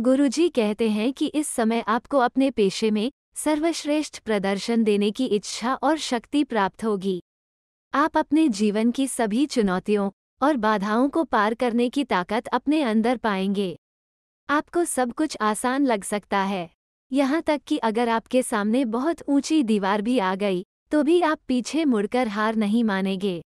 गुरुजी कहते हैं कि इस समय आपको अपने पेशे में सर्वश्रेष्ठ प्रदर्शन देने की इच्छा और शक्ति प्राप्त होगी आप अपने जीवन की सभी चुनौतियों और बाधाओं को पार करने की ताकत अपने अंदर पाएंगे आपको सब कुछ आसान लग सकता है यहाँ तक कि अगर आपके सामने बहुत ऊंची दीवार भी आ गई तो भी आप पीछे मुड़कर हार नहीं मानेंगे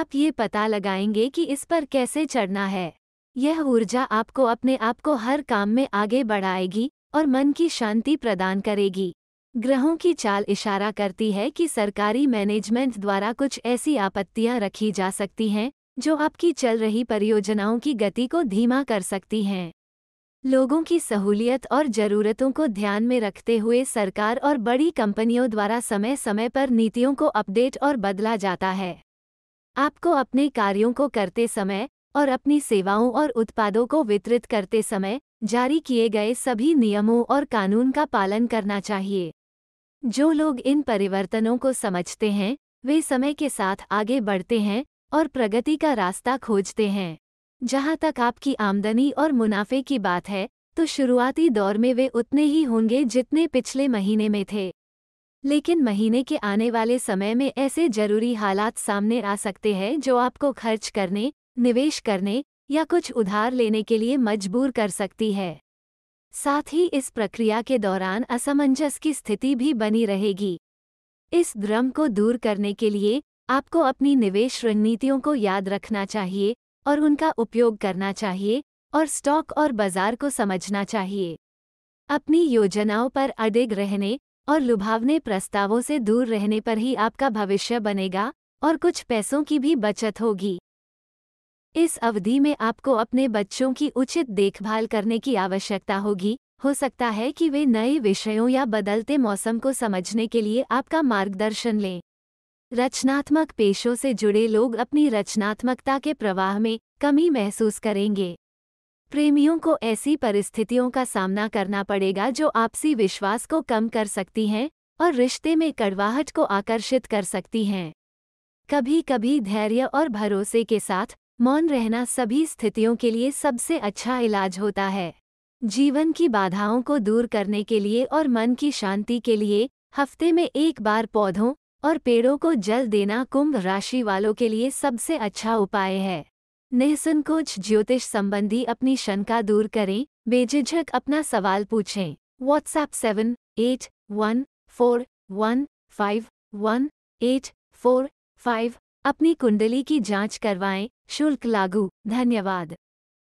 आप ये पता लगाएंगे कि इस पर कैसे चढ़ना है यह ऊर्जा आपको अपने आप को हर काम में आगे बढ़ाएगी और मन की शांति प्रदान करेगी ग्रहों की चाल इशारा करती है कि सरकारी मैनेजमेंट द्वारा कुछ ऐसी आपत्तियां रखी जा सकती हैं जो आपकी चल रही परियोजनाओं की गति को धीमा कर सकती हैं लोगों की सहूलियत और जरूरतों को ध्यान में रखते हुए सरकार और बड़ी कंपनियों द्वारा समय समय पर नीतियों को अपडेट और बदला जाता है आपको अपने कार्यों को करते समय और अपनी सेवाओं और उत्पादों को वितरित करते समय जारी किए गए सभी नियमों और कानून का पालन करना चाहिए जो लोग इन परिवर्तनों को समझते हैं वे समय के साथ आगे बढ़ते हैं और प्रगति का रास्ता खोजते हैं जहाँ तक आपकी आमदनी और मुनाफे की बात है तो शुरुआती दौर में वे उतने ही होंगे जितने पिछले महीने में थे लेकिन महीने के आने वाले समय में ऐसे जरूरी हालात सामने आ सकते हैं जो आपको खर्च करने निवेश करने या कुछ उधार लेने के लिए मजबूर कर सकती है साथ ही इस प्रक्रिया के दौरान असमंजस की स्थिति भी बनी रहेगी इस भ्रम को दूर करने के लिए आपको अपनी निवेश रणनीतियों को याद रखना चाहिए और उनका उपयोग करना चाहिए और स्टॉक और बाजार को समझना चाहिए अपनी योजनाओं पर अडिग रहने और लुभावने प्रस्तावों से दूर रहने पर ही आपका भविष्य बनेगा और कुछ पैसों की भी बचत होगी इस अवधि में आपको अपने बच्चों की उचित देखभाल करने की आवश्यकता होगी हो सकता है कि वे नए विषयों या बदलते मौसम को समझने के लिए आपका मार्गदर्शन लें रचनात्मक पेशों से जुड़े लोग अपनी रचनात्मकता के प्रवाह में कमी महसूस करेंगे प्रेमियों को ऐसी परिस्थितियों का सामना करना पड़ेगा जो आपसी विश्वास को कम कर सकती हैं और रिश्ते में कड़वाहट को आकर्षित कर सकती हैं कभी कभी धैर्य और भरोसे के साथ मौन रहना सभी स्थितियों के लिए सबसे अच्छा इलाज होता है जीवन की बाधाओं को दूर करने के लिए और मन की शांति के लिए हफ्ते में एक बार पौधों और पेड़ों को जल देना कुंभ राशि वालों के लिए सबसे अच्छा उपाय है निःसंकोच ज्योतिष संबंधी अपनी शंका दूर करें बेझिझक अपना सवाल पूछें WhatsApp seven eight one four one five one eight four five अपनी कुंडली की जांच करवाएं शुल्क लागू धन्यवाद